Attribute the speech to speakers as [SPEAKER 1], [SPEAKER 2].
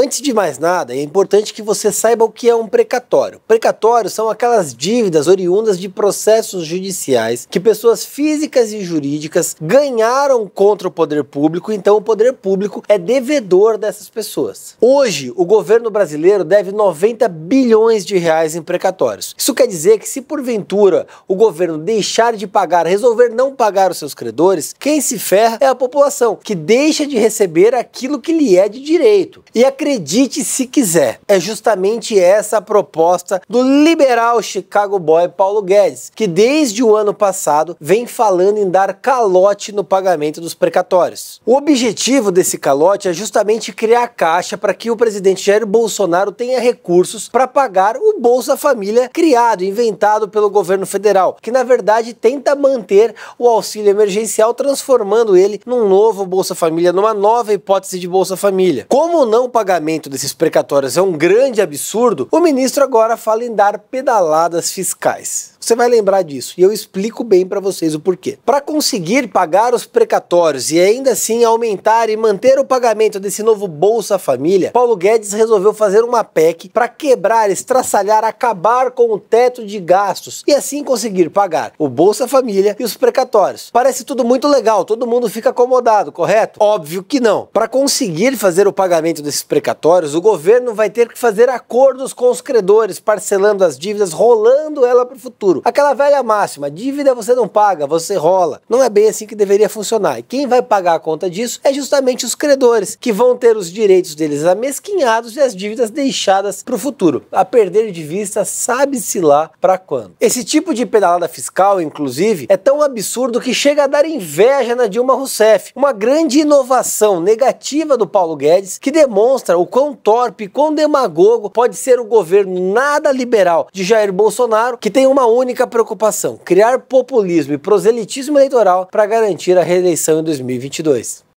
[SPEAKER 1] Antes de mais nada, é importante que você saiba o que é um precatório. Precatórios são aquelas dívidas oriundas de processos judiciais que pessoas físicas e jurídicas ganharam contra o poder público, então o poder público é devedor dessas pessoas. Hoje, o governo brasileiro deve 90 bilhões de reais em precatórios. Isso quer dizer que se porventura o governo deixar de pagar, resolver não pagar os seus credores, quem se ferra é a população, que deixa de receber aquilo que lhe é de direito. E a Acredite se quiser. É justamente essa a proposta do liberal Chicago Boy Paulo Guedes, que desde o ano passado vem falando em dar calote no pagamento dos precatórios. O objetivo desse calote é justamente criar caixa para que o presidente Jair Bolsonaro tenha recursos para pagar o Bolsa Família criado, inventado pelo governo federal, que na verdade tenta manter o auxílio emergencial, transformando ele num novo Bolsa Família, numa nova hipótese de Bolsa Família. Como não pagar pagamento desses precatórios é um grande absurdo, o ministro agora fala em dar pedaladas fiscais. Você vai lembrar disso e eu explico bem para vocês o porquê. Para conseguir pagar os precatórios e ainda assim aumentar e manter o pagamento desse novo Bolsa Família, Paulo Guedes resolveu fazer uma PEC para quebrar, estraçalhar, acabar com o teto de gastos e assim conseguir pagar o Bolsa Família e os precatórios. Parece tudo muito legal, todo mundo fica acomodado, correto? Óbvio que não. Para conseguir fazer o pagamento desses precatórios, o governo vai ter que fazer acordos com os credores, parcelando as dívidas, rolando ela para o futuro. Aquela velha máxima, dívida você não paga, você rola. Não é bem assim que deveria funcionar. E quem vai pagar a conta disso é justamente os credores, que vão ter os direitos deles amesquinhados e as dívidas deixadas para o futuro, a perder de vista sabe-se lá para quando. Esse tipo de pedalada fiscal, inclusive, é tão absurdo que chega a dar inveja na Dilma Rousseff, uma grande inovação negativa do Paulo Guedes que demonstra o quão torpe, quão demagogo pode ser o governo nada liberal de Jair Bolsonaro, que tem uma única única preocupação: criar populismo e proselitismo eleitoral para garantir a reeleição em 2022.